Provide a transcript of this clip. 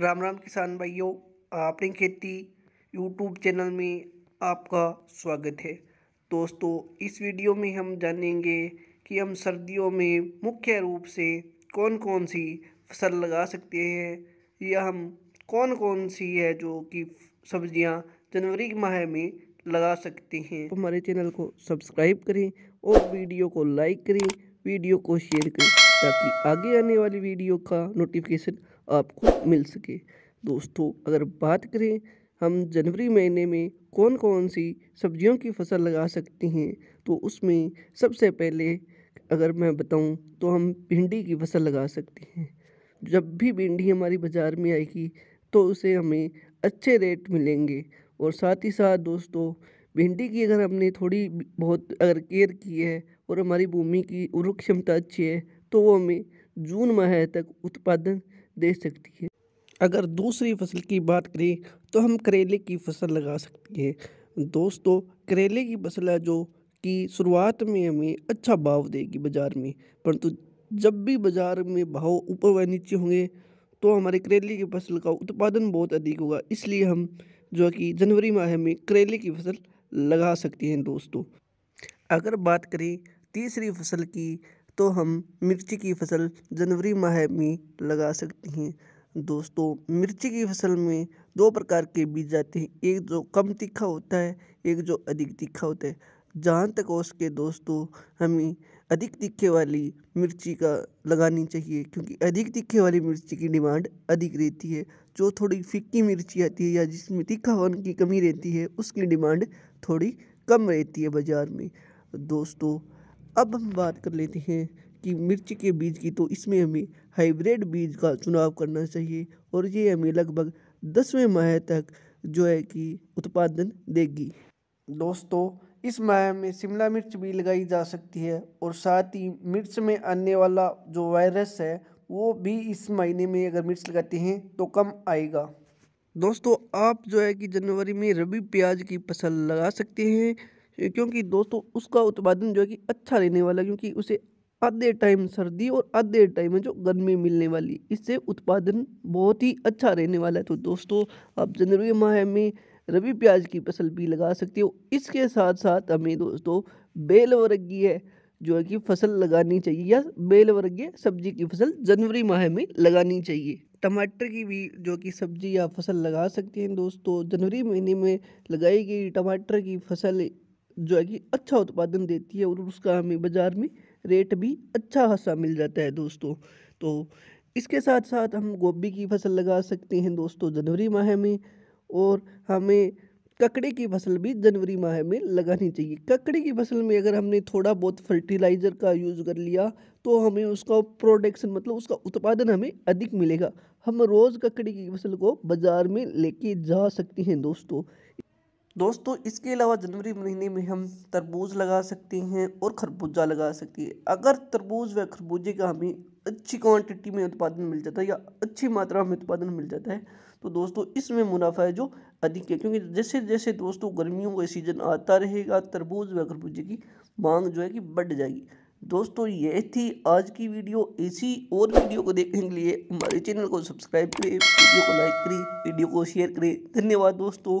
राम राम किसान भाइयों अपनी खेती यूट्यूब चैनल में आपका स्वागत है दोस्तों इस वीडियो में हम जानेंगे कि हम सर्दियों में मुख्य रूप से कौन कौन सी फसल लगा सकते हैं या हम कौन कौन सी है जो कि सब्जियां जनवरी के माह में लगा सकते हैं तो हमारे चैनल को सब्सक्राइब करें और वीडियो को लाइक करें वीडियो को शेयर करें ताकि आगे आने वाली वीडियो का नोटिफिकेशन आपको मिल सके दोस्तों अगर बात करें हम जनवरी महीने में कौन कौन सी सब्जियों की फसल लगा सकते हैं तो उसमें सबसे पहले अगर मैं बताऊं तो हम भिंडी की फसल लगा सकते हैं जब भी भिंडी हमारी बाज़ार में आएगी तो उसे हमें अच्छे रेट मिलेंगे और साथ ही साथ दोस्तों भिंडी की अगर हमने थोड़ी बहुत अगर केयर की है और हमारी भूमि की उर्वरक क्षमता अच्छी है तो वो हमें जून माह तक उत्पादन दे सकती है अगर दूसरी फसल की बात करें तो हम करेले की फसल लगा सकते हैं दोस्तों करेले की फसल है जो कि शुरुआत में हमें अच्छा भाव देगी बाज़ार में परंतु जब भी बाज़ार में भाव ऊपर व नीचे होंगे तो हमारे करेले की फसल का उत्पादन बहुत अधिक होगा इसलिए हम जो कि जनवरी माह में करेले की फसल लगा सकते हैं दोस्तों अगर बात करें तीसरी फसल की तो हम मिर्ची की फसल जनवरी माह में लगा सकते हैं दोस्तों मिर्ची की फसल में दो प्रकार के बीज जाते हैं एक जो कम तीखा होता है एक जो अधिक तीखा होता है जहाँ तक हो सके दोस्तों हमें अधिक तीखे वाली मिर्ची का लगानी चाहिए क्योंकि अधिक तीखे वाली मिर्ची की डिमांड अधिक रहती है जो थोड़ी फिक्की मिर्ची आती है या जिसमें तीखा होने की कमी रहती है उसकी डिमांड थोड़ी कम रहती है बाज़ार में दोस्तों अब हम बात कर लेते हैं कि मिर्च के बीज की तो इसमें हमें हाइब्रिड बीज का चुनाव करना चाहिए और ये हमें लगभग दसवें माह तक जो है कि उत्पादन देगी दोस्तों इस माह में शिमला मिर्च भी लगाई जा सकती है और साथ ही मिर्च में आने वाला जो वायरस है वो भी इस महीने में अगर मिर्च लगाते हैं तो कम आएगा दोस्तों आप जो है कि जनवरी में रबी प्याज की फसल लगा सकते हैं क्योंकि दोस्तों उसका उत्पादन जो है कि अच्छा रहने वाला क्योंकि उसे आधे टाइम सर्दी और आधे टाइम में जो गर्मी मिलने वाली इससे उत्पादन बहुत ही अच्छा रहने वाला है तो दोस्तों आप जनवरी माह में रबी प्याज की फसल भी लगा सकते हो इसके साथ साथ हमें दोस्तों बेल वर्गीय जो है कि फसल लगानी चाहिए या बेल वर्गीय सब्जी की फसल जनवरी माह में लगानी चाहिए टमाटर की भी जो कि सब्जी या फसल लगा सकते हैं दोस्तों जनवरी महीने में लगाई गई टमाटर की फसल जो है कि अच्छा उत्पादन देती है और उसका हमें बाज़ार में रेट भी अच्छा खासा मिल जाता है दोस्तों तो इसके साथ साथ हम गोभी की फसल लगा सकते हैं दोस्तों जनवरी माह में और हमें ककड़ी की फसल भी जनवरी माह में लगानी चाहिए ककड़ी की फसल में अगर हमने थोड़ा बहुत फर्टिलाइज़र का यूज़ कर लिया तो हमें उसका प्रोडक्शन मतलब उसका उत्पादन हमें अधिक मिलेगा हम रोज़ ककड़ी की फसल को बाज़ार में लेके जा सकते हैं दोस्तों दोस्तों इसके अलावा जनवरी महीने में हम तरबूज लगा सकते हैं और खरबूजा लगा सकते हैं अगर तरबूज व खरबूजे का हमें अच्छी क्वांटिटी में उत्पादन मिल जाता है या अच्छी मात्रा में उत्पादन मिल जाता है तो दोस्तों इसमें मुनाफा है जो अधिक है क्योंकि जैसे जैसे दोस्तों गर्मियों का सीज़न आता रहेगा तरबूज व खरबूजे की मांग जो है कि बढ़ जाएगी दोस्तों ये थी आज की वीडियो इसी और वीडियो को देखने के लिए हमारे चैनल को सब्सक्राइब करें वीडियो को लाइक करें वीडियो को शेयर करें धन्यवाद दोस्तों